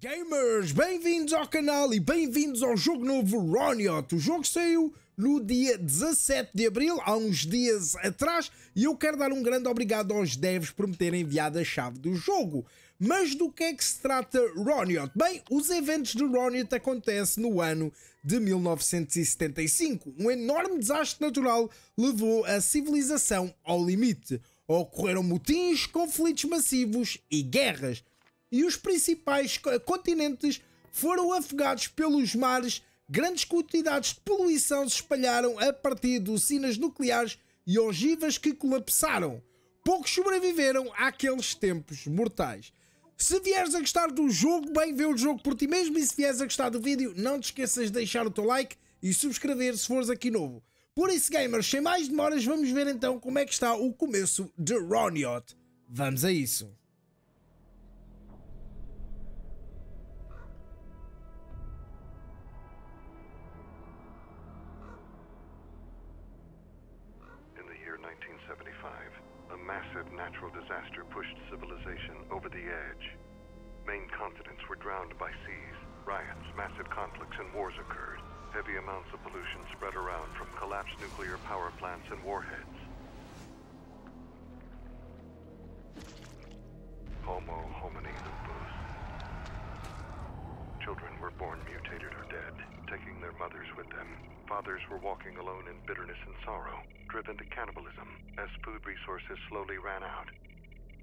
Gamers, bem-vindos ao canal e bem-vindos ao jogo novo Roniot. O jogo saiu no dia 17 de Abril, há uns dias atrás, e eu quero dar um grande obrigado aos devs por me terem enviado a chave do jogo. Mas do que é que se trata Roniot? Bem, os eventos de Roniot acontecem no ano de 1975. Um enorme desastre natural levou a civilização ao limite. Ocorreram motins, conflitos massivos e guerras e os principais continentes foram afogados pelos mares, grandes quantidades de poluição se espalharam a partir de usinas nucleares e ogivas que colapsaram. Poucos sobreviveram àqueles tempos mortais. Se vieres a gostar do jogo, bem vê o jogo por ti mesmo e se vieres a gostar do vídeo, não te esqueças de deixar o teu like e subscrever se fores aqui novo. Por isso, gamers, sem mais demoras, vamos ver então como é que está o começo de Roniot. Vamos a isso. massive natural disaster pushed civilization over the edge. Main continents were drowned by seas, riots, massive conflicts, and wars occurred. Heavy amounts of pollution spread around from collapsed nuclear power plants and warheads. were walking alone in bitterness and sorrow, driven to cannibalism as food resources slowly ran out.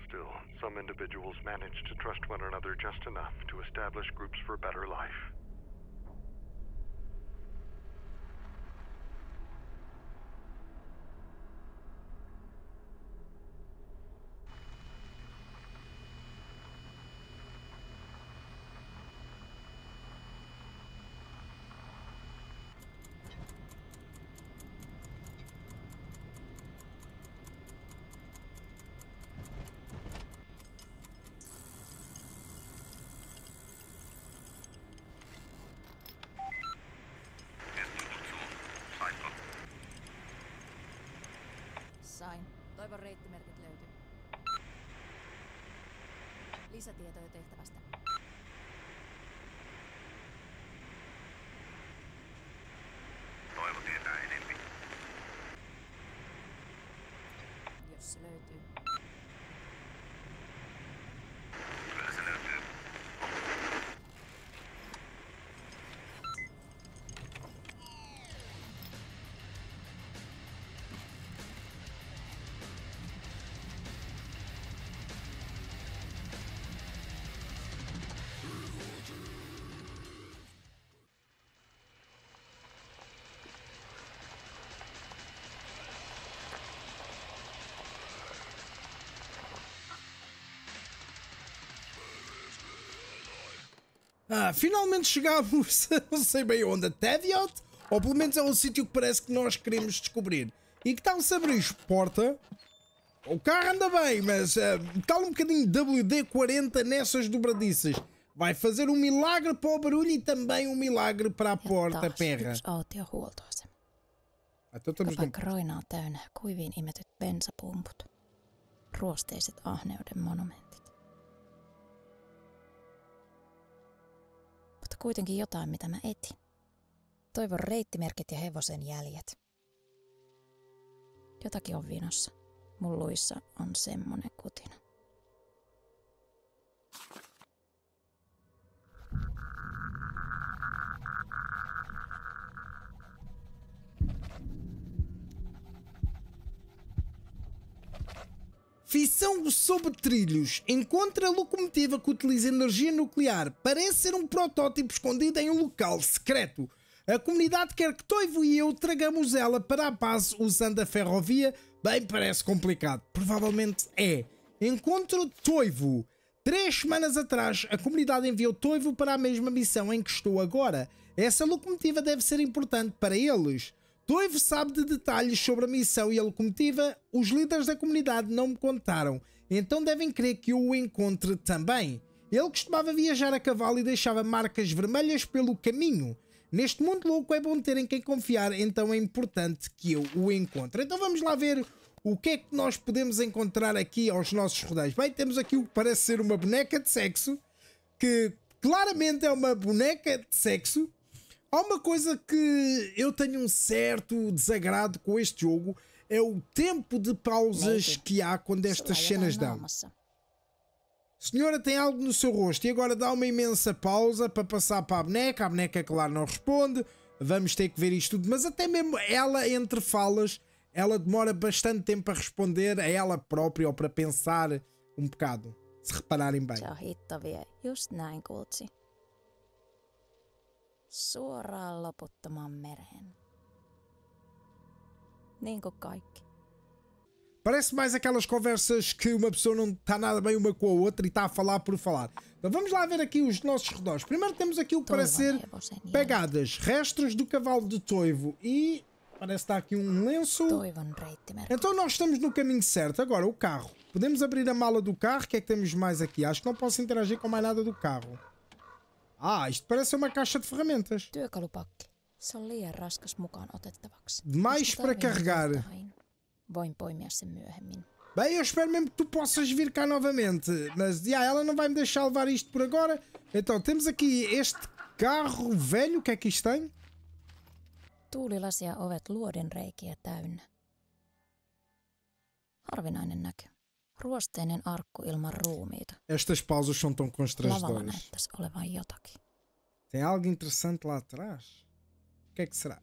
Still, some individuals managed to trust one another just enough to establish groups for better life. Toivon reittimerkit löytyy. Lisätietoja tehtävästä. Toivo tietää enemmän. Jos se löytyy. Ah, finalmente chegámos, não sei bem onde, a Teviot, ou pelo menos é um sítio que parece que nós queremos descobrir. E que tal se abrir porta? O carro anda bem, mas uh, tal um bocadinho WD-40 nessas dobradiças. Vai fazer um milagre para o barulho e também um milagre para a porta, perra. Kapakroi on täynnä kuivin imetyt bensapumput, ruosteiset ahneuden monumentit. mutta kuitenkin jotain, mitä mä etin. Toivon reittimerkit ja hevosen jäljet. Jotakin on vinossa. Mun luissa on semmonen kutina. Fissão sob trilhos. Encontra locomotiva que utiliza energia nuclear. Parece ser um protótipo escondido em um local secreto. A comunidade quer que Toivo e eu tragamos ela para a base usando a ferrovia. Bem, parece complicado. Provavelmente é. Encontro Toivo. Três semanas atrás, a comunidade enviou Toivo para a mesma missão em que estou agora. Essa locomotiva deve ser importante para eles. Toivo sabe de detalhes sobre a missão e a locomotiva, os líderes da comunidade não me contaram, então devem crer que eu o encontre também. Ele costumava viajar a cavalo e deixava marcas vermelhas pelo caminho. Neste mundo louco é bom ter em quem confiar, então é importante que eu o encontre. Então vamos lá ver o que é que nós podemos encontrar aqui aos nossos rodéis. Bem, temos aqui o que parece ser uma boneca de sexo, que claramente é uma boneca de sexo, Há uma coisa que eu tenho um certo desagrado com este jogo, é o tempo de pausas que há quando estas cenas dão. Senhora tem algo no seu rosto e agora dá uma imensa pausa para passar para a boneca, a boneca claro não responde, vamos ter que ver isto tudo, mas até mesmo ela entre falas, ela demora bastante tempo a responder a ela própria ou para pensar um bocado, se repararem bem suoraan loputtomaan mereen. Niin kuin kaikki. Parece mais aquelas conversas que uma pessoa não está nada bem uma com a outra e está a falar por falar. Então vamos lá ver aqui os nossos redores. Primeiro temos aqui o que parece ser pegadas, restos do cavalo de toivo e parece estar aqui um lenço. Então nós estamos no caminho certo. Agora o carro. Podemos abrir a mala do carro. O que é que temos mais aqui? Acho que não posso interagir com mais nada do carro. Ah, isto parece uma caixa de ferramentas. Työkalupakki. Se on liian raskas mukaan otettavaksi. Mais para carregar. Jotain. Voin poimia sen myöhemmin. Bem, eu espero mesmo que tu possas vir cá novamente. Mas, já, yeah, ela não vai me deixar levar isto por agora. Então, temos aqui este carro velho. O que é que isto tem? Tuulilasia ovet luodin é reikiä täynnä. Harvinainen näkö. Ruosteinen arkku ilman ruumiita. Estas pausas são tão Lavalla constrangedoras. näyttäisi olevan jotakin. Tem algo interessante lá atrás? O que é que será?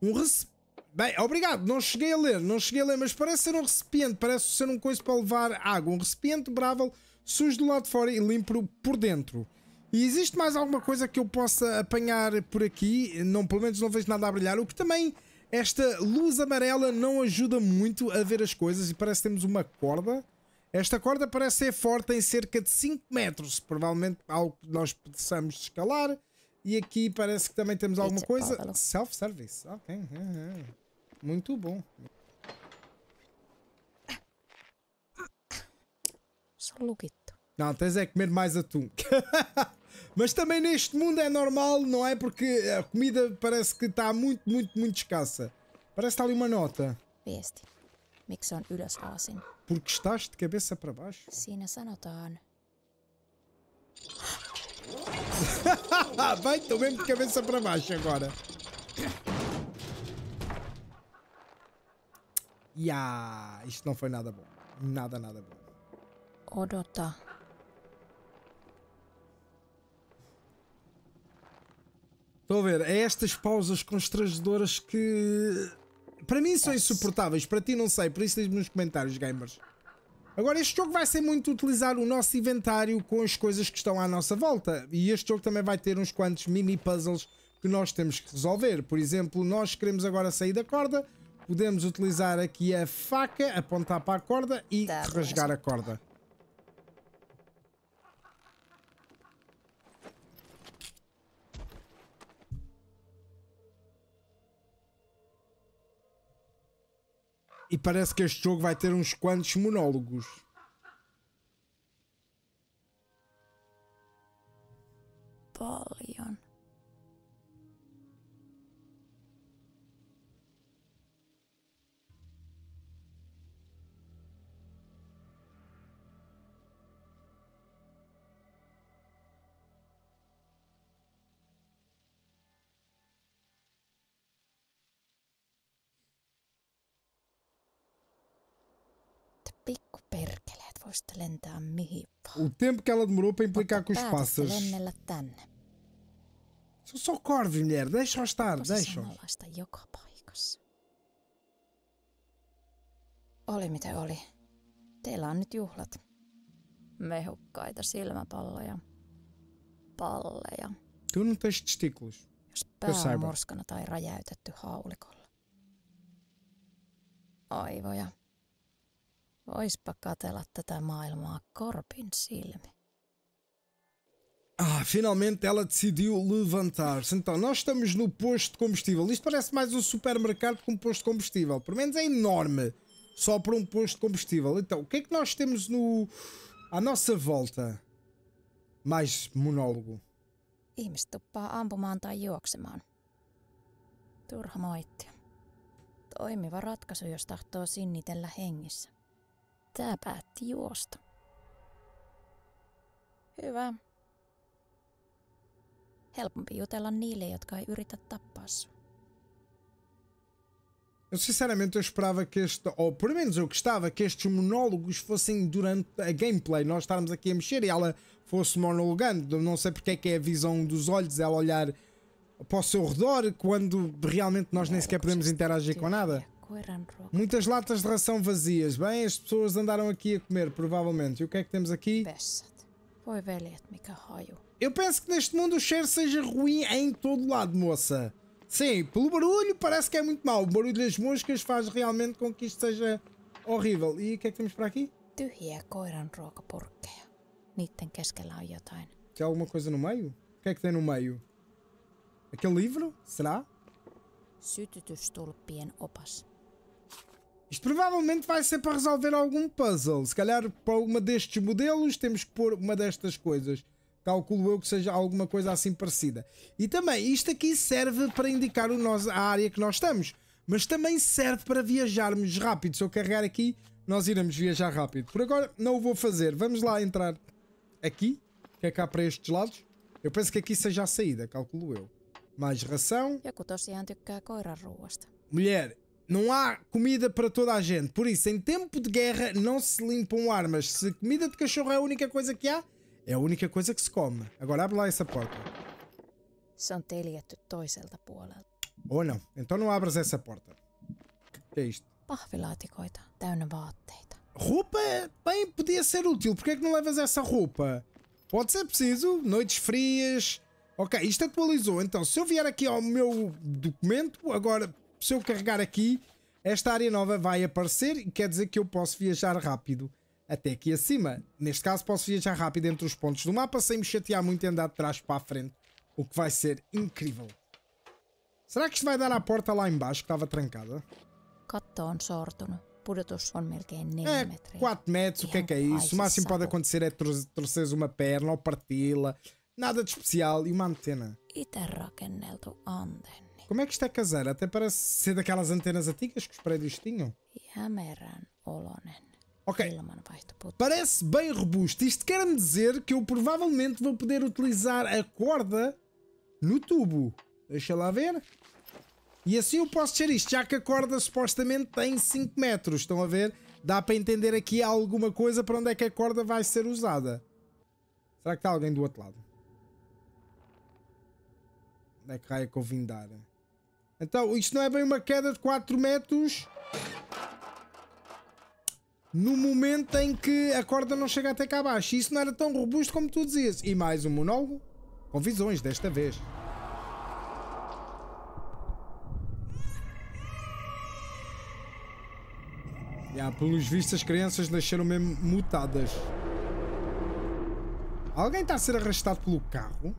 Um recipiente. Bem, obrigado, não cheguei a ler, não cheguei a ler, mas parece ser um recipiente, parece ser um coisa para levar água. Um recipiente bravo, sujo do lado de fora e limpo por dentro. E existe mais alguma coisa que eu possa apanhar por aqui? Não, pelo menos não vejo nada a brilhar, o que também esta luz amarela não ajuda muito a ver as coisas e parece que temos uma corda. Esta corda parece ser forte em cerca de 5 metros, provavelmente algo que nós possamos escalar. E aqui parece que também temos alguma coisa. Self-service, ok. Muito bom. Só Não, tens é comer mais atum. Mas também neste mundo é normal, não é? Porque a comida parece que está muito, muito, muito escassa. Parece que está ali uma nota. Viesti. Miksi on ylös aasin? Porque estás de cabeça para baixo? Siinä sanotaan. Vai, estou mesmo de cabeça para baixo agora. Ya, yeah, isto não foi nada bom. Nada, nada bom. Odota. Estou a ver? É estas pausas constrangedoras que. Para mim são insuportáveis, para ti não sei, por isso diz-me nos comentários, gamers. Agora, este jogo vai ser muito utilizar o nosso inventário com as coisas que estão à nossa volta. E este jogo também vai ter uns quantos mini puzzles que nós temos que resolver. Por exemplo, nós queremos agora sair da corda, podemos utilizar aqui a faca, apontar para a corda e tá rasgar a corda. E parece que este jogo vai ter uns quantos monólogos. Polly. Voisitte lentää mihin vaan. O tempo que ela demorou para implicar com os pássaros. lennellä tänne. Se on só mulher. Deixa estar, deixa. Samanlaista joka paikassa. Oli mitä oli. Teillä on nyt juhlat. Mehukkaita silmäpalloja. Palleja. Tu não tens testículos. Jos pää on morskana tai räjäytetty haulikolla. Aivoja Voispa katella tätä maailmaa korpin silmi. Ah, finalmente ela decidiu levantar-se. Então, nós estamos no posto de combustível. Isto parece mais um supermercado que um posto de combustível. Pelo menos é enorme. Só para um posto de combustível. Então, o que é que nós temos no... à nossa volta? Mais monólogo. Ihmiset tuppaa ampumaan tai juoksemaan. Turha moittia. Toimiva ratkaisu, jos tahtoo sinnitellä hengissä. Tá, päätti juosta. Hyvä. Helpompi jutella niille, jotka ei yritä tappaa Eu sinceramente eu esperava que este, ou pelo menos eu gostava que estes monólogos fossem durante a gameplay, nós estarmos aqui a mexer e ela fosse monologando. Não sei porque é que é a visão dos olhos, ela olhar para o seu redor quando realmente nós nem sequer podemos interagir com nada. Muitas latas de ração vazias. Bem, as pessoas andaram aqui a comer, provavelmente. E o que é que temos aqui? Eu penso que neste mundo o cheiro seja ruim em todo lado, moça. Sim, pelo barulho parece que é muito mau. O barulho das moscas faz realmente com que isto seja horrível. E o que é que temos para aqui? Tem alguma coisa no meio? O que é que tem no meio? Aquele livro? Será? Sytytystulpien opas. Isto provavelmente vai ser para resolver algum puzzle. Se calhar para uma destes modelos temos que pôr uma destas coisas. Calculo eu que seja alguma coisa assim parecida. E também, isto aqui serve para indicar o a área que nós estamos. Mas também serve para viajarmos rápido. Se eu carregar aqui, nós iremos viajar rápido. Por agora, não o vou fazer. Vamos lá entrar aqui, que é cá para estes lados. Eu penso que aqui seja a saída, calculo eu. Mais ração. É Mulher, não há comida para toda a gente. Por isso, em tempo de guerra, não se limpam armas. Se comida de cachorro é a única coisa que há, é a única coisa que se come. Agora abre lá essa porta. Se on teljetty toiselta Ou não. Então não abras essa porta. O que é isto? Pahvilaatikoita, täynnä vaatteita. Roupa é bem podia ser útil. Porquê é que não levas essa roupa? Pode ser preciso. Noites frias. Ok, isto atualizou. Então, se eu vier aqui ao meu documento, agora se eu carregar aqui, esta área nova vai aparecer e quer dizer que eu posso viajar rápido até aqui acima. Neste caso posso viajar rápido entre os pontos do mapa sem me chatear muito e andar de trás para a frente, o que vai ser incrível. Será que isto vai dar à porta lá embaixo que estava trancada? Katto 4 é é, metros. o que é que é isso? O máximo pode acontecer é torceres uma perna ou parti-la. Nada de especial e uma antena. Como é que isto é caseiro? Até parece ser daquelas antenas antigas que os prédios tinham. Ok. Parece bem robusto. Isto quer me dizer que eu provavelmente vou poder utilizar a corda no tubo. Deixa lá ver. E assim eu posso ser isto, já que a corda supostamente tem 5 metros. Estão a ver? Dá para entender aqui alguma coisa para onde é que a corda vai ser usada. Será que está alguém do outro lado? Onde é que raia que eu vim dar? Então, isto não é bem uma queda de 4 metros no momento em que a corda não chega até cá abaixo. Isso não era tão robusto como tu dizias. E mais um monólogo com visões desta vez. Yeah, pelos vistos, as crianças nasceram mesmo mutadas. Alguém está a ser arrastado pelo carro?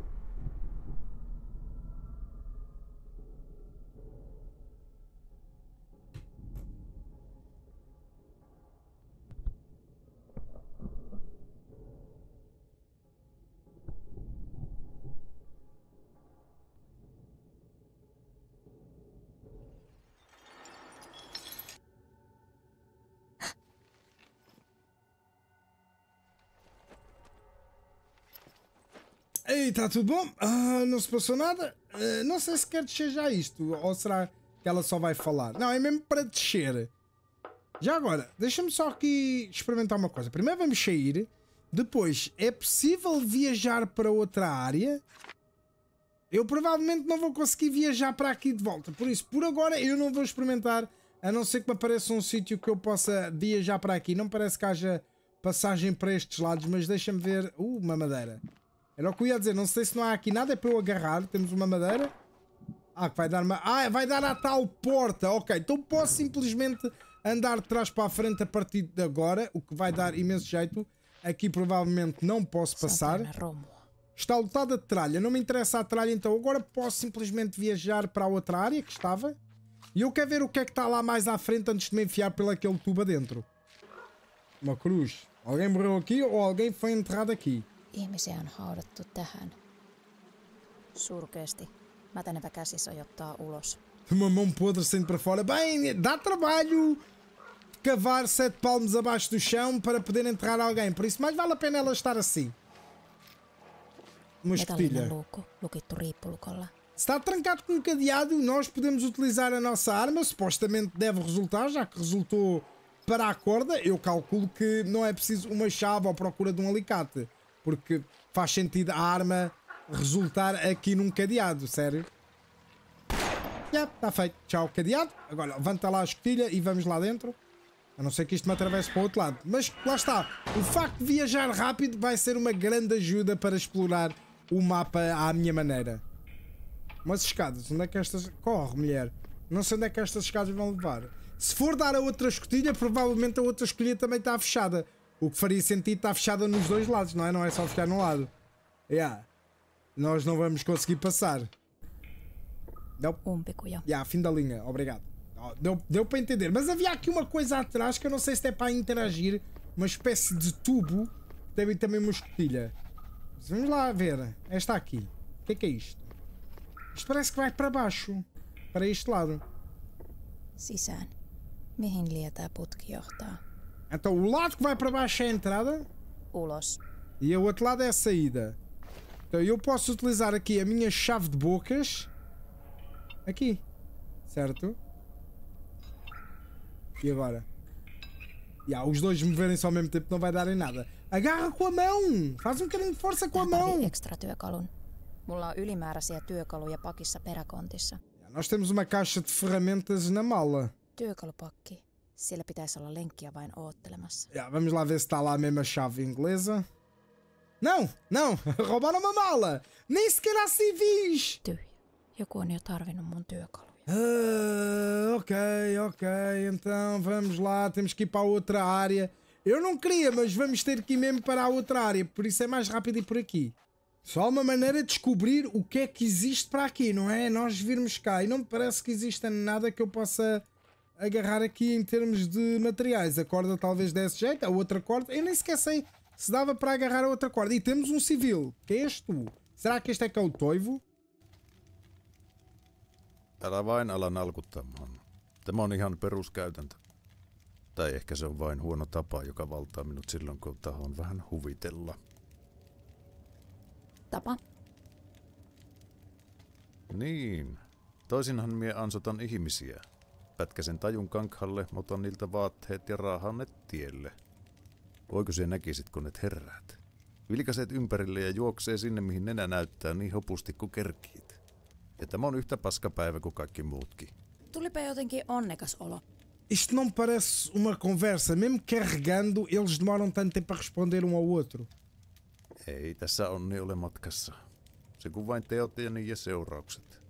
Ei, está tudo bom? Ah, não se passou nada? Ah, não sei se quer descer já isto, ou será que ela só vai falar? Não, é mesmo para descer. Já agora, deixa-me só aqui experimentar uma coisa. Primeiro vamos sair, depois, é possível viajar para outra área? Eu provavelmente não vou conseguir viajar para aqui de volta, por isso, por agora, eu não vou experimentar, a não ser que me apareça um sítio que eu possa viajar para aqui. Não parece que haja passagem para estes lados, mas deixa-me ver... Uh, uma madeira. Era o que eu ia dizer. Não sei se não há aqui nada para eu agarrar. Temos uma madeira. Ah, que vai dar uma... Ah, vai dar à tal porta. Ok, então posso simplesmente andar de trás para a frente a partir de agora, o que vai dar imenso jeito. Aqui provavelmente não posso passar. Está lotada de tralha. Não me interessa a tralha, então agora posso simplesmente viajar para a outra área que estava. E eu quero ver o que é que está lá mais à frente antes de me enfiar pelo aquele tubo adentro. Uma cruz. Alguém morreu aqui ou alguém foi enterrado aqui. Ihmisiä on haudattu tähän. Surkeasti. Mätänevä käsi sojottaa ulos. podre saindo para fora. Bem, dá trabalho cavar sete palmos abaixo do chão para poder enterrar alguém. Por isso, mais vale a pena ela estar assim. Uma escotilha. Está trancado com um cadeado, nós podemos utilizar a nossa arma, supostamente deve resultar, já que resultou para a corda, eu calculo que não é preciso uma chave à procura de um alicate. Porque faz sentido a arma resultar aqui num cadeado, sério. Já, yeah, está feito. Tchau, cadeado. Agora levanta lá a escotilha e vamos lá dentro. A não ser que isto me atravesse para o outro lado. Mas lá está. O facto de viajar rápido vai ser uma grande ajuda para explorar o mapa à minha maneira. Mas escadas, onde é que estas. Corre, mulher. Não sei onde é que estas escadas vão levar. Se for dar a outra escotilha, provavelmente a outra escolha também está fechada. O que faria sentido está fechada nos dois lados, não é? Não é só ficar num lado. Yeah. Nós não vamos conseguir passar. Deu? Um yeah, fim da linha, obrigado. Oh, deu, deu para entender. Mas havia aqui uma coisa atrás que eu não sei se é para interagir. Uma espécie de tubo. que Teve também uma escotilha. Vamos lá ver. Esta aqui. O que é, que é isto? Isto parece que vai para baixo. Para este lado. Sisään. Mihin lietää putki então o lado que vai para baixo é a entrada. E o outro lado é a saída. Então eu posso utilizar aqui a minha chave de bocas. Aqui. Certo? E agora? E yeah, os dois moverem-se ao mesmo tempo não vai dar em nada. Agarra com a mão! Faz um bocadinho de força com a mão! extra työkalun. Mulla on ylimääräisiä työkaluja pakissa peräkontissa. Nós temos uma caixa de ferramentas na mala. Työkalupakki. Siellä pitäisi olla lenkkiä vain oottelemassa. Yeah, vamos lá ver se está lá a mesma chave inglesa. Não, não, roubaram uma mala. Nem sequer há civis. Tyhjä. Joku on jo tarvinnut mun työkaluja. Uh, ok, ok. Então vamos lá. Temos que ir para outra área. Eu não queria, mas vamos ter que ir mesmo para a outra área. Por isso é mais rápido ir por aqui. Só uma maneira de descobrir o que é que existe para aqui, não é? Nós virmos cá. E não me parece que exista nada que eu possa agarrar aqui em termos de materiais. A corda talvez desse jeito, a outra corda. Eu nem sequer sei se dava para agarrar a outra corda. E temos um civil, que é este. Será que este é que é o toivo? Älä vain ala nalkuttamaan. Tämä on ihan peruskäytäntö. Tai ehkä se on vain huono tapa, joka valtaa minut silloin, kun tahon vähän huvitella. Tapa? Niin. Toisinhan mie ansotan ihmisiä, Pätkäsen tajun kankhalle, otan niiltä vaatteet ja raahan ne tielle. Voiko se näkisit, kun et herräät? Vilkaseet ympärille ja juoksee sinne, mihin nenä näyttää niin hopusti kuin kerkiit. Ja tämä on yhtä paskapäivä kuin kaikki muutkin. Tulipä jotenkin onnekas olo. Isto não parece uma conversa. Mesmo carregando, eles demoram tanto tempo a responder um ao outro. Ei tässä onni ole matkassa. Se kuvain vain teot ja niiden seuraukset.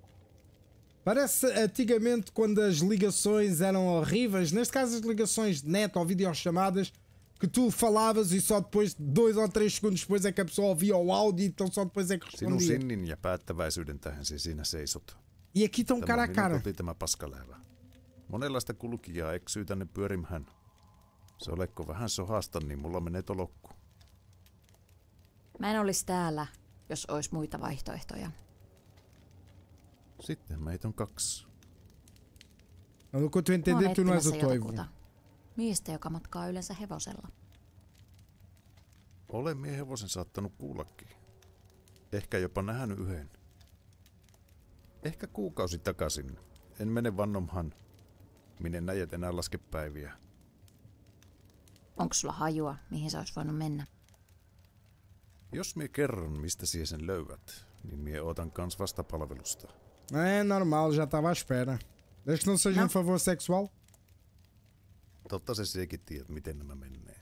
Parece antigamente quando as ligações eram horríveis, neste caso as ligações de net ou videochamadas, que tu falavas e só depois, dois ou três segundos depois, é que a pessoa ouvia o áudio, então só depois é que respondia. se E aqui estão cara a cara. Tämä paskaläivä. Monenlaista kulkijaa eksyy eh, tänne pyörimään. Se olekko vähän sohasta, niin mulla menee tolokku. Mä en olisi täällä, jos olisi muita vaihtoehtoja. Sitten meitä on kaksi. Onko työntekijä tunnaisu toivoa? Miestä, joka matkaa yleensä hevosella. Olen mie hevosen saattanut kuullakin. Ehkä jopa nähnyt yhden. Ehkä kuukausi takaisin. En mene vannomhan. Minä näet enää laske päiviä. Onko sulla hajua, mihin sä ois voinut mennä? Jos mie kerron, mistä siihen sen löydät, niin mie otan kans vastapalvelusta. É normal, já estava à espera. Desde que não seja não. um favor sexual. Totta se sekin tiedät, miten nämä menee.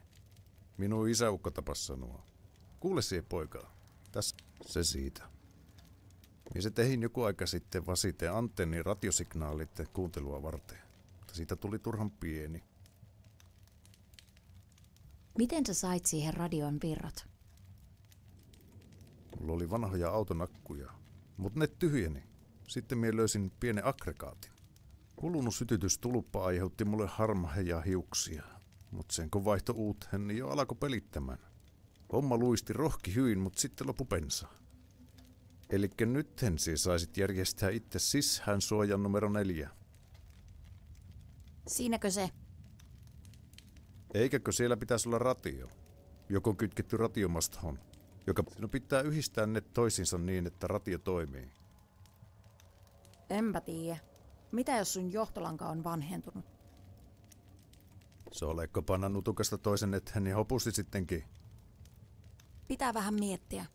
Minun isäukko tapas sanoa. Kuule se poika. Tässä se siitä. Ja se tehin joku aika sitten vasite antenni radiosignaalit kuuntelua varten. Mutta siitä tuli turhan pieni. Miten sä sait siihen radion virrat? Mulla oli vanhoja autonakkuja, mutta ne tyhjeni. Sitten minä löysin pienen aggregaatin. Kulunut sytytystulppa aiheutti mulle harmaheja hiuksia, mutta sen kun vaihto uuteen, niin jo alkoi pelittämään. Homma luisti rohki hyvin, mutta sitten lopu pensa. Eli nythän siis saisit järjestää itse sishän suojan numero neljä. Siinäkö se? Eikäkö siellä pitäisi olla ratio? Joko kytketty ratiomastoon, joka pitää yhdistää ne toisiinsa niin, että ratio toimii. Enpä tiedä. Mitä jos sun johtolanka on vanhentunut? Solekko panna nutukasta toisen eteen, niin hopusti sittenkin. Pitää vähän miettiä.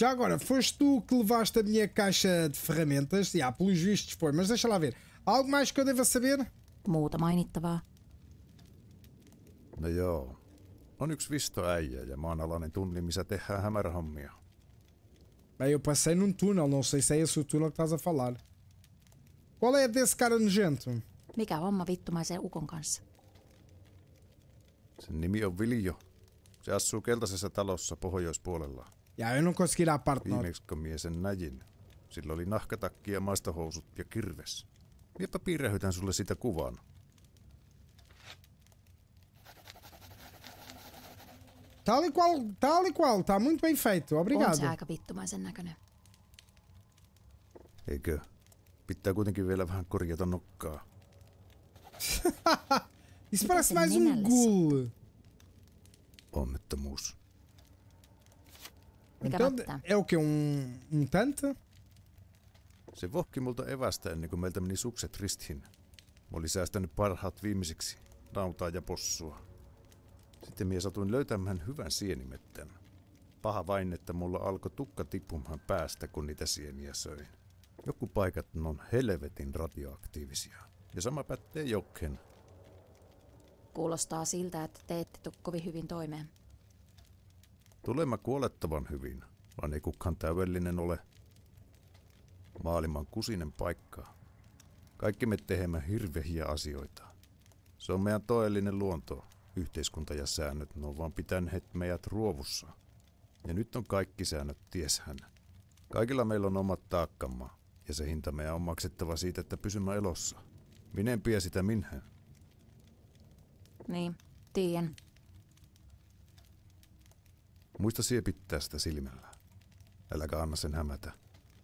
Já agora, foste tu que levaste a minha caixa de ferramentas? Já, yeah, pelos vistos foi, mas deixa lá ver. Algo mais que eu deva saber? Muuta mainittavaa. No joo. On yksi vistoäijä ja maanalainen tunni, missä tehdään hämärähommia. Bem, eu passei num túnel, não sei se é esse o túnel que estás a falar. Qual é desse cara nojento? Mikä homma vittu mä sen ukon kanssa? Sen nimi on Viljo. Se asuu keltaisessa talossa pohjoispuolella. Ja en ole koskaan partner. Viimeksi kun mie sen näjin. Sillä oli nahkatakki ja maastahousut ja kirves. Miepä piirrähytän sulle sitä kuvan. Tal e qual, tal e qual, está muito bem feito. Obrigado. vittu mä sen näköinen. Eikö? Pitää kuitenkin vielä vähän korjata nokkaa. Isso parece mais um gul. Onnettomuus. Então, é o que? Um um mutante? Se vohki multa evästä ennen kuin meiltä meni sukset ristiin. Mä olin säästänyt parhaat viimeisiksi, nautaa ja possua. Sitten minä satuin löytämään hyvän sienimettän. Paha vain, että mulla alkoi tukka tippumaan päästä, kun niitä sieniä söin. Joku paikat on helvetin radioaktiivisia. Ja sama pätee jokken. Kuulostaa siltä, että te ette kovin hyvin toimeen. Tulemme kuolettavan hyvin, vaan ei kukaan täydellinen ole. Maailman kusinen paikka. Kaikki me teemme hirvehiä asioita. Se on meidän toellinen luonto yhteiskunta ja säännöt, ne on vaan pitäneet meidät ruovussa. Ja nyt on kaikki säännöt, tieshän. Kaikilla meillä on omat taakkamme, ja se hinta meidän on maksettava siitä, että pysymme elossa. Minen pie sitä minhän? Niin, tien. Muista siepittää sitä silmällä. Äläkä anna sen hämätä.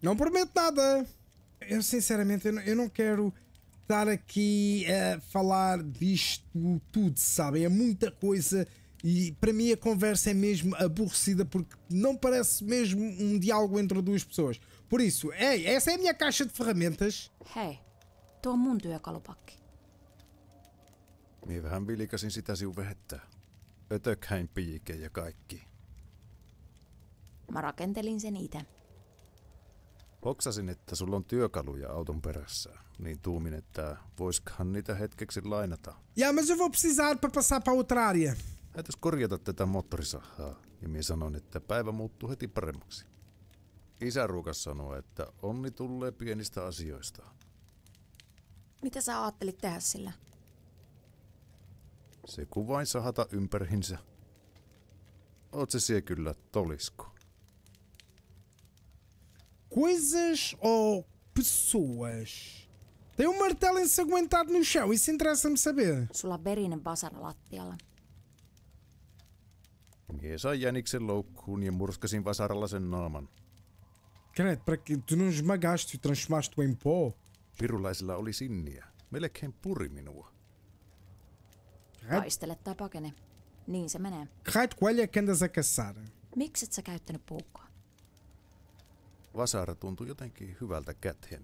Não prometo nada. Eu sinceramente eu não quero estar aqui a falar disto tudo, sabem? É muita coisa e para mim a conversa é mesmo aborrecida porque não parece mesmo um diálogo entre duas pessoas. Por isso, ei, essa é a minha caixa de ferramentas. Hei, tuo mun työkalupakki. Niin vähän vilikasin sitä siuvehettä. Ötökkäin piike ja kaikki. Mä rakentelin sen itse. Hoksasin, että sulla on työkaluja auton perässä, niin tuumin, että voisikohan niitä hetkeksi lainata. Ja mä se voi precisar pra passar pra korjata tätä moottorisahaa, ja minä sanon, että päivä muuttuu heti paremmaksi. Isä Ruukas sanoo, että onni tulee pienistä asioista. Mitä sä ajattelit tehdä sillä? Se kuvain sahata ympärinsä. Oot se siellä kyllä tolisko. coisas ou pessoas? Tem um martelo ensanguentado no chão, isso interessa-me saber. Sulla verinen vasara lattialla. Mies sai jäniksen loukkuun ja murskasin vasaralla sen naaman. Credo, para que tu não esmagaste e transformaste-o em pó? Pirulaisilla oli sinniä. Melkein puri minua. Taistele tai pakene. Niin se menee. Kait, qual é que andas a caçar? Miksi et sä käyttänyt puukkoa? Vasara tuntuu jotenkin hyvältä käteen.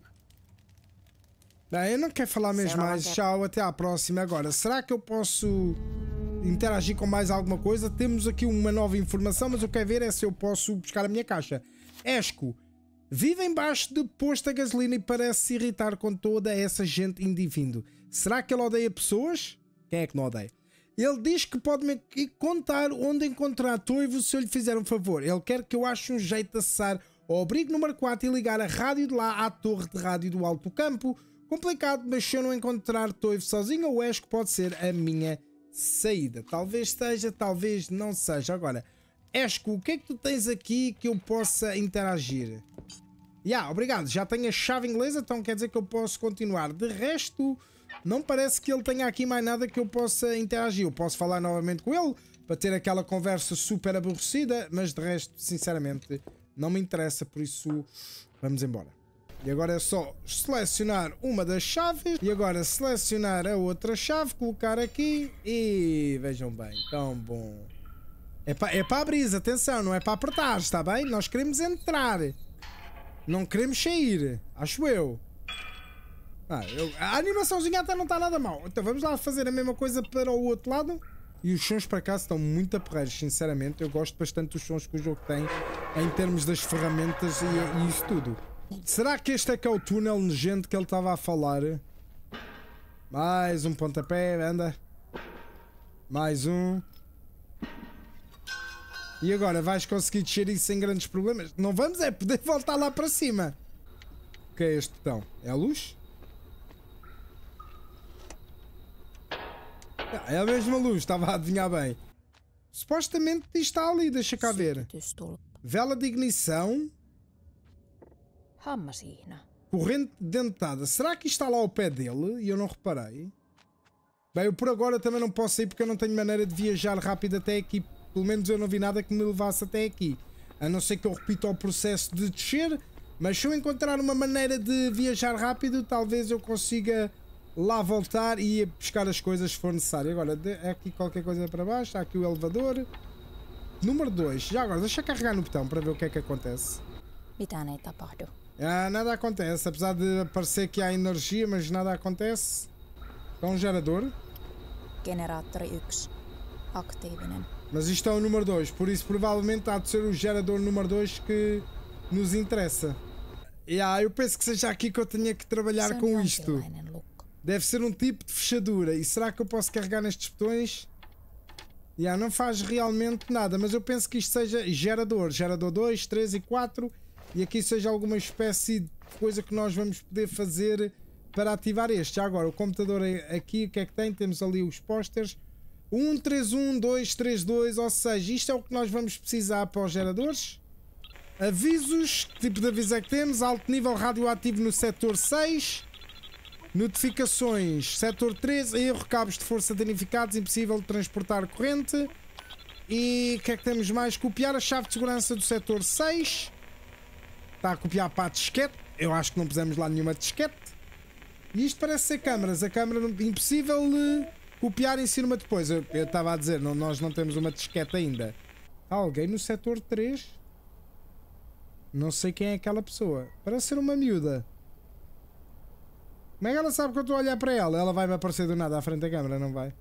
Daí ele não quero falar mesmo mais. Tchau, até à próxima. Agora, será que eu posso interagir com mais alguma coisa? Temos aqui uma nova informação, mas eu quero ver é se eu posso buscar a minha caixa. Esco, vive embaixo de posto a gasolina e parece se irritar com toda essa gente indivíduo. Será que ele odeia pessoas? Quem é que não odeia? Ele diz que pode me contar onde encontrar a Toivo se eu lhe fizer um favor. Ele quer que eu ache um jeito de acessar ao abrigo número 4 e ligar a rádio de lá à torre de rádio do Alto Campo. Complicado, mas se eu não encontrar Toivo sozinho, eu acho que pode ser a minha saída. Talvez seja, talvez não seja. Agora, Esco, o que é que tu tens aqui que eu possa interagir? Ya, yeah, obrigado. Já tenho a chave inglesa, então quer dizer que eu posso continuar. De resto, não parece que ele tenha aqui mais nada que eu possa interagir. Eu posso falar novamente com ele para ter aquela conversa super aborrecida, mas de resto, sinceramente, não me interessa, por isso vamos embora. E agora é só selecionar uma das chaves e agora selecionar a outra chave, colocar aqui e vejam bem, tão bom. É para é pa abrir, atenção, não é para apertar, está bem? Nós queremos entrar. Não queremos sair, acho eu. Ah, eu a animaçãozinha até não está nada mal. Então vamos lá fazer a mesma coisa para o outro lado. E os sons para cá estão muito aperreiros, sinceramente. Eu gosto bastante dos sons que o jogo tem em termos das ferramentas e, e isso tudo. Será que este é que é o túnel nojento que ele estava a falar? Mais um pontapé, anda. Mais um. E agora vais conseguir descer isso sem grandes problemas? Não vamos é poder voltar lá para cima. O que é este botão? É a luz? Ah, é a mesma luz, estava a adivinhar bem. Supostamente está ali, deixa cá ver. Vela de ignição. Corrente dentada. Será que está lá ao pé dele? E eu não reparei. Bem, eu por agora também não posso ir porque eu não tenho maneira de viajar rápido até aqui. Pelo menos eu não vi nada que me levasse até aqui. A não ser que eu repita o processo de descer. Mas se eu encontrar uma maneira de viajar rápido, talvez eu consiga lá voltar e buscar as coisas se for necessário. Agora, é aqui qualquer coisa para baixo. Está aqui o elevador. Número 2. Já agora, deixa carregar no botão para ver o que é que acontece. Tá, né? tá ah, nada acontece, apesar de parecer que há energia, mas nada acontece. É um gerador. Generator X. Mas isto é o número 2, por isso provavelmente há de ser o gerador número 2 que nos interessa. Yeah, eu penso que seja aqui que eu tenha que trabalhar é com isto. Né, Deve ser um tipo de fechadura. E será que eu posso carregar nestes botões? Yeah, não faz realmente nada, mas eu penso que isto seja gerador. Gerador 2, 3 e 4. E aqui seja alguma espécie de coisa que nós vamos poder fazer para ativar este. Já agora, o computador é aqui, o que é que tem? Temos ali os posters. 2. ou seja, isto é o que nós vamos precisar para os geradores. Avisos, que tipo de aviso é que temos? Alto nível radioativo no setor 6. Notificações, setor 3, erro, cabos de força danificados, impossível de transportar corrente. E o que é que temos mais? Copiar a chave de segurança do setor 6. Está a copiar para a disquete. Eu acho que não pusemos lá nenhuma disquete. E isto parece ser câmaras. A câmara impossível de copiar em cima depois. Eu estava a dizer, não, nós não temos uma disquete ainda. Há alguém no setor 3? Não sei quem é aquela pessoa. Parece ser uma miúda. Como é que ela sabe que eu estou a olhar para ela? Ela vai me aparecer do nada à frente da câmera, não vai?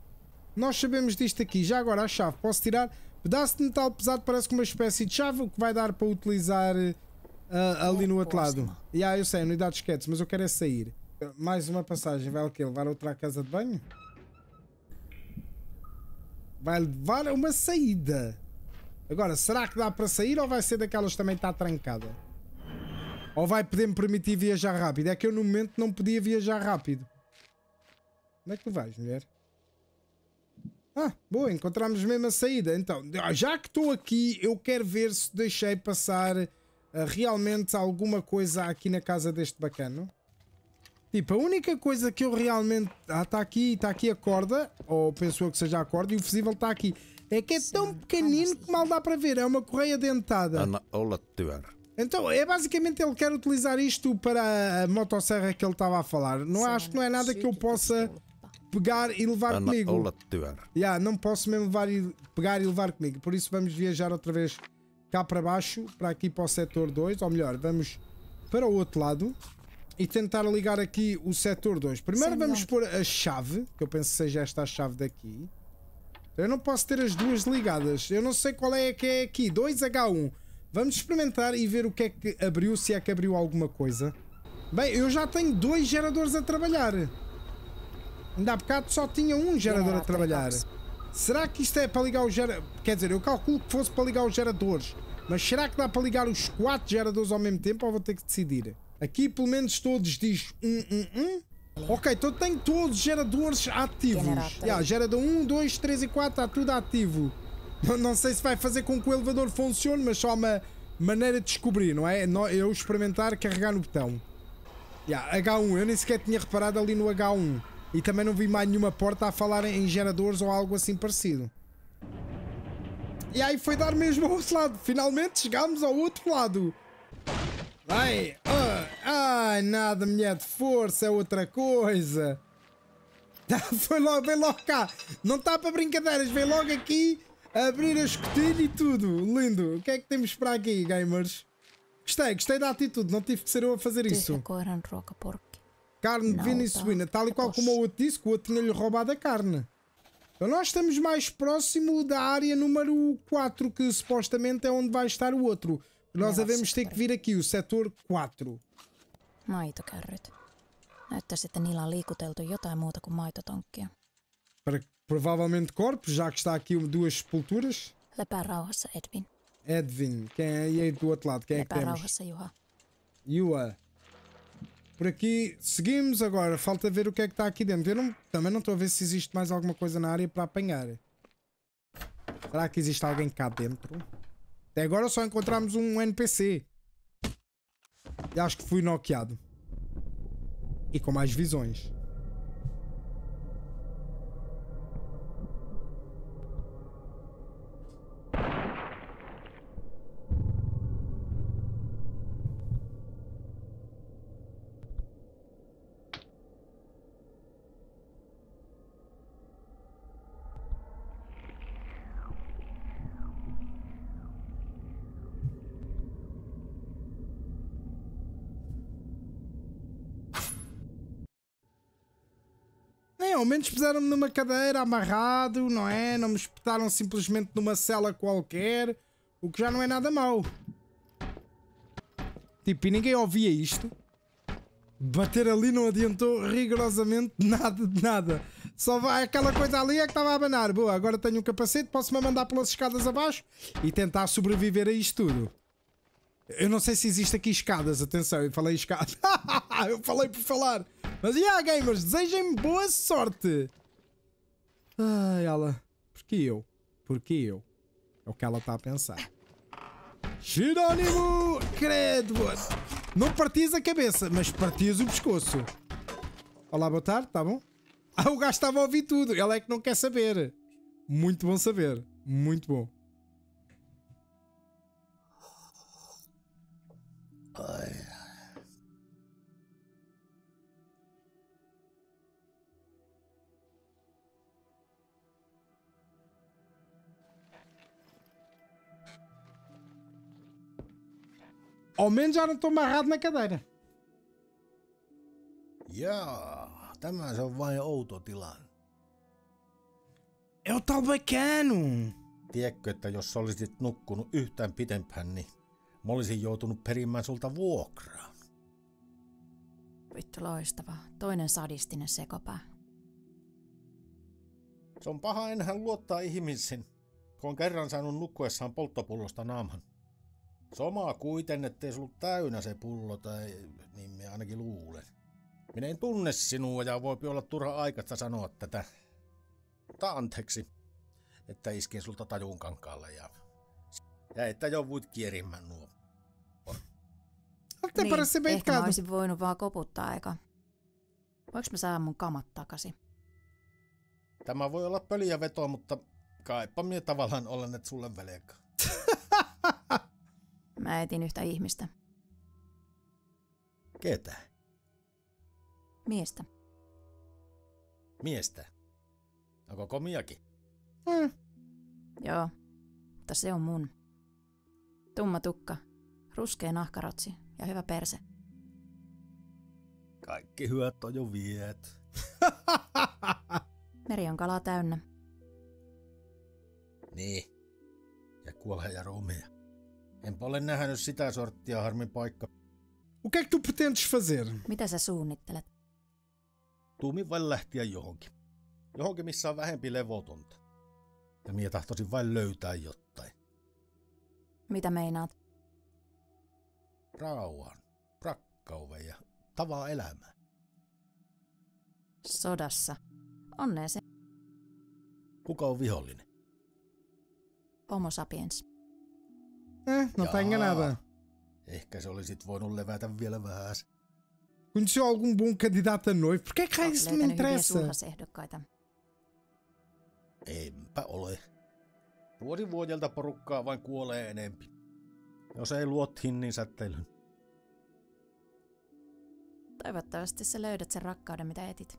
Nós sabemos disto aqui. Já agora a chave. Posso tirar pedaço de metal pesado, parece que uma espécie de chave, que vai dar para utilizar uh, ali no outro lado. E yeah, eu sei, unidades quietas, mas eu quero é sair. Mais uma passagem. Vai o quê? Levar outra à casa de banho? Vai levar uma saída. Agora, será que dá para sair ou vai ser daquelas que também está trancada? Ou vai poder me permitir viajar rápido? É que eu no momento não podia viajar rápido. Onde é que tu vais, mulher? Ah, boa, encontramos mesmo a saída. Então, já que estou aqui, eu quero ver se deixei passar uh, realmente alguma coisa aqui na casa deste bacano. Tipo, a única coisa que eu realmente... Ah, está aqui, está aqui a corda, ou pensou que seja a corda, e o fusível está aqui. É que é tão pequenino ah, que mal dá para ver, é uma correia dentada. Ana, olá, então, é basicamente ele quer utilizar isto para a motosserra que ele estava a falar. Não Sim, acho que não é nada que eu tipo possa assim, pegar e levar comigo. yeah, não posso mesmo levar e, pegar e levar comigo. Por isso vamos viajar outra vez cá para baixo, para aqui para o setor 2, ou melhor, vamos para o outro lado e tentar ligar aqui o setor 2. Primeiro Sim, vamos pôr a chave, que eu penso que seja esta a chave daqui. Eu não posso ter as duas ligadas. Eu não sei qual é que é aqui. 2H1. Vamos experimentar e ver o que é que abriu, se é que abriu alguma coisa. Bem, eu já tenho dois geradores a trabalhar. Ainda há bocado só tinha um gerador a ah, trabalhar. Tá será que isto é para ligar os geradores? Quer dizer, eu calculo que fosse para ligar os geradores. Mas será que dá para ligar os quatro geradores ao mesmo tempo ou vou ter que decidir? Aqui pelo menos todos diz um um um. Ok, então tenho todos os geradores ativos. Generator. Yeah, gerador 1, 2, 3 e 4 está tudo ativo. Não, não sei se vai fazer com que o elevador funcione, mas só uma maneira de descobrir, não é? Eu experimentar carregar no botão. Yeah, H1, eu nem sequer tinha reparado ali no H1. E também não vi mais nenhuma porta a falar em geradores ou algo assim parecido. E aí foi dar mesmo ao outro lado. Finalmente chegámos ao outro lado. Ai, ah, ai, nada, mulher de força, é outra coisa. Foi logo, vem logo cá. Não está para brincadeiras, vem logo aqui Abrir a escotilha e tudo. Lindo. O que é que temos para aqui, gamers? Gostei, gostei da atitude. Não tive que ser eu a fazer isso. Carne divina e tá. suína. Tal e qual como o outro disse, que o outro tinha-lhe roubado a carne. Então nós estamos mais próximo da área número 4, que supostamente é onde vai estar o outro. Nós devemos ter que vir aqui, o setor 4. Maitokärryt. Näyttäisi, että niillä on liikuteltu jotain muuta kuin Para Provavelmente corpos, já que está aqui duas sepulturas. Edvin Edwin. É Edwin, quem é? E aí do outro lado, quem é que temos? Yua. Yua. Por aqui seguimos agora. Falta ver o que é que está aqui dentro. Eu não, também não estou a ver se existe mais alguma coisa na área para apanhar. Será que existe alguém cá dentro? Até agora só encontramos um NPC. E acho que fui noqueado. E com mais visões. ao menos puseram-me numa cadeira amarrado, não é? Não me espetaram simplesmente numa cela qualquer, o que já não é nada mau. Tipo, e ninguém ouvia isto. Bater ali não adiantou rigorosamente nada de nada. Só vai aquela coisa ali é que estava a abanar. Boa, agora tenho um capacete, posso-me mandar pelas escadas abaixo e tentar sobreviver a isto tudo. Eu não sei se existe aqui escadas, atenção, eu falei escadas. eu falei por falar. Mas, yeah, gamers, desejem-me boa sorte. Ai, ela. Porque eu? Porque eu? É o que ela está a pensar. Jerónimo! Credo! Não partias a cabeça, mas partias o pescoço. Olá, boa tarde, tá bom? Ah, o gajo estava a ouvir tudo. Ela é que não quer saber. Muito bom saber. Muito bom. Ai. Ao menos já não estou amarrado na cadeira. Jaa, tämä se on vain outo tilanne. Eu tava käynyt. Tiedätkö, että jos olisit nukkunut yhtään pitempään, niin mä olisin joutunut perimään sulta vuokraa. Vittu loistava. Toinen sadistinen sekopää. Se on paha enhän luottaa ihmisiin, kun on kerran saanut nukkuessaan polttopullosta naaman. Sama kuiten, ettei sulla täynnä se pullo, tai niin me ainakin luulen. Minä en tunne sinua ja voi olla turha aikasta sanoa tätä. Mutta anteeksi, että iskin sulta tajun kankaalle ja, ja että jo voit kierimään nuo. niin, se ehkä mä olisin voinut vaan koputtaa aika. Voinko mä saada mun kamat takaisin? Tämä voi olla pöliä veto, mutta kaipa mie tavallaan olen, että sulle velkaa. Mä etin yhtä ihmistä. Ketä? Miestä. Miestä? Onko komiakin? Hmm. Joo, mutta se on mun. Tumma tukka, ruskea nahkarotsi ja hyvä perse. Kaikki hyvät on jo viet. Meri on kalaa täynnä. Niin. Ja kuolee ja ruumia. Enpä ole nähnyt sitä sorttia harmin paikka. O que é que tu pretendes fazer? Mitä sä suunnittelet? Tuumin vain lähtiä johonkin. Johonkin, missä on vähempi levotonta. Ja minä tahtoisin vain löytää jotain. Mitä meinaat? Rauhan, rakkauden ja tavaa elämää. Sodassa. Onneen se. Kuka on vihollinen? Homo sapiens. Eh, no penganäpää. Ehkä se olisit voinut levätä vielä vähän. Kun se on joku mun kandidaat noin, porque caes me interessa? ehdokkaita. Enpä ole. Vuosi vuodelta porukkaa vain kuolee enempi. Jos ei luot hinnin säteilyn. Toivottavasti sä löydät sen rakkauden, mitä etit.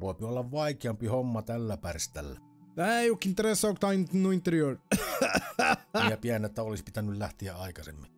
Voipi olla vaikeampi homma tällä pärställä. Ei, o que interessa é o que está no interior. Minha pianeta olisi pitänyt lähteä aikaisemmin.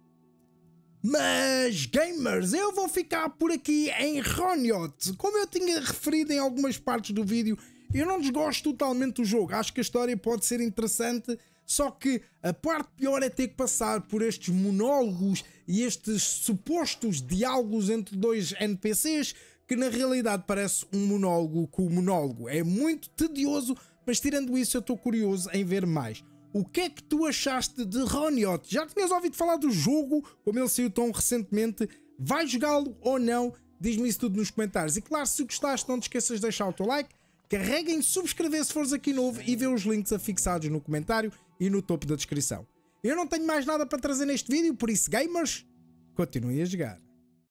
Mas, gamers, eu vou ficar por aqui em Ronyot. Como eu tinha referido em algumas partes do vídeo, eu não desgosto totalmente do jogo. Acho que a história pode ser interessante, só que a parte pior é ter que passar por estes monólogos e estes supostos diálogos entre dois NPCs, que na realidade parece um monólogo com o monólogo. É muito tedioso, mas tirando isso, eu estou curioso em ver mais. O que é que tu achaste de Roniot? Já tinhas ouvido falar do jogo, como ele saiu tão recentemente? Vai jogá-lo ou não? Diz-me isso tudo nos comentários. E claro, se gostaste, não te esqueças de deixar o teu like, carrega em subscrever se fores aqui novo e vê os links afixados no comentário e no topo da descrição. Eu não tenho mais nada para trazer neste vídeo, por isso, gamers, continuem a jogar.